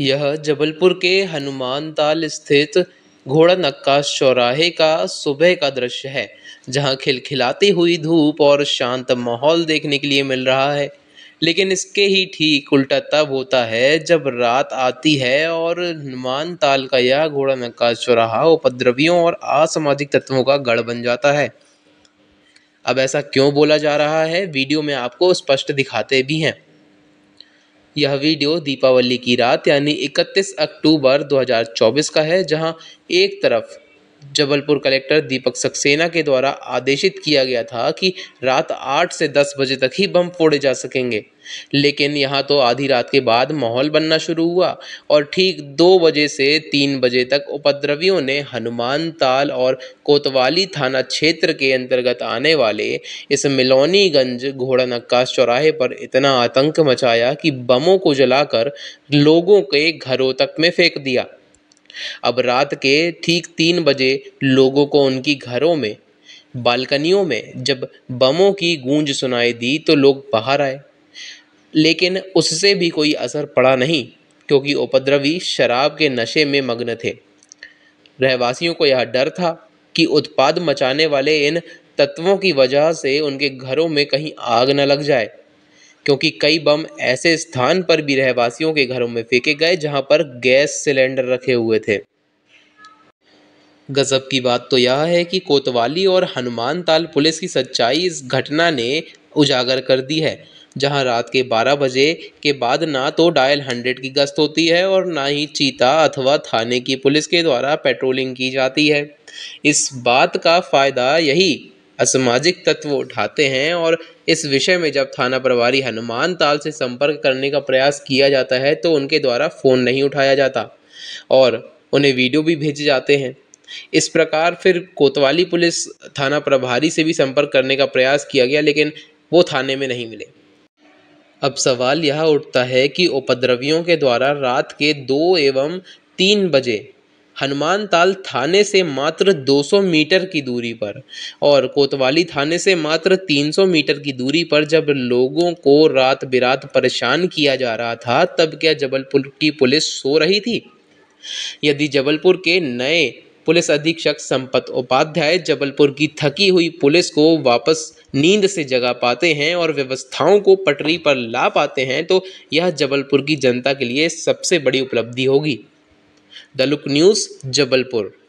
यह जबलपुर के हनुमानताल स्थित घोड़ा नक्काश चौराहे का सुबह का दृश्य है जहां खिलखिलाती हुई धूप और शांत माहौल देखने के लिए मिल रहा है लेकिन इसके ही ठीक उल्टा तब होता है जब रात आती है और हनुमान ताल का यह घोड़ा नक्काश चौराहा उपद्रवियों और असामाजिक तत्वों का गढ़ बन जाता है अब ऐसा क्यों बोला जा रहा है वीडियो में आपको स्पष्ट दिखाते भी हैं यह वीडियो दीपावली की रात यानी 31 अक्टूबर 2024 का है जहां एक तरफ जबलपुर कलेक्टर दीपक सक्सेना के द्वारा आदेशित किया गया था कि रात आठ से दस बजे तक ही बम फोड़े जा सकेंगे लेकिन यहाँ तो आधी रात के बाद माहौल बनना शुरू हुआ और ठीक दो बजे से तीन बजे तक उपद्रवियों ने हनुमान ताल और कोतवाली थाना क्षेत्र के अंतर्गत आने वाले इस मिलोनीगंज घोड़ा नक्काश चौराहे पर इतना आतंक मचाया कि बमों को जलाकर लोगों के घरों तक में फेंक दिया अब रात के ठीक तीन बजे लोगों को उनकी घरों में बालकनियों में जब बमों की गूंज सुनाई दी तो लोग बाहर आए लेकिन उससे भी कोई असर पड़ा नहीं क्योंकि उपद्रवी शराब के नशे में मग्न थे रहवासियों को यह डर था कि उत्पाद मचाने वाले इन तत्वों की वजह से उनके घरों में कहीं आग न लग जाए क्योंकि कई बम ऐसे स्थान पर भी रहवासियों के घरों में फेंके गए जहां पर गैस सिलेंडर रखे हुए थे गजब की बात तो यह है कि कोतवाली और हनुमानताल पुलिस की सच्चाई इस घटना ने उजागर कर दी है जहां रात के 12 बजे के बाद ना तो डायल हंड्रेड की गश्त होती है और ना ही चीता अथवा थाने की पुलिस के द्वारा पेट्रोलिंग की जाती है इस बात का फ़ायदा यही असामाजिक तत्व उठाते हैं और इस विषय में जब थाना प्रभारी हनुमान ताल से संपर्क करने का प्रयास किया जाता है तो उनके द्वारा फ़ोन नहीं उठाया जाता और उन्हें वीडियो भी भेजे जाते हैं इस प्रकार फिर कोतवाली पुलिस थाना प्रभारी से भी संपर्क करने का प्रयास किया गया लेकिन वो थाने में नहीं मिले अब सवाल यह उठता है कि उपद्रवियों के द्वारा रात के दो एवं तीन बजे हनुमानताल थाने से मात्र 200 मीटर की दूरी पर और कोतवाली थाने से मात्र 300 मीटर की दूरी पर जब लोगों को रात बिरात परेशान किया जा रहा था तब क्या जबलपुर की पुलिस सो रही थी यदि जबलपुर के नए पुलिस अधीक्षक संपत उपाध्याय जबलपुर की थकी हुई पुलिस को वापस नींद से जगा पाते हैं और व्यवस्थाओं को पटरी पर ला पाते हैं तो यह जबलपुर की जनता के लिए सबसे बड़ी उपलब्धि होगी द लुक न्यूज़ जबलपुर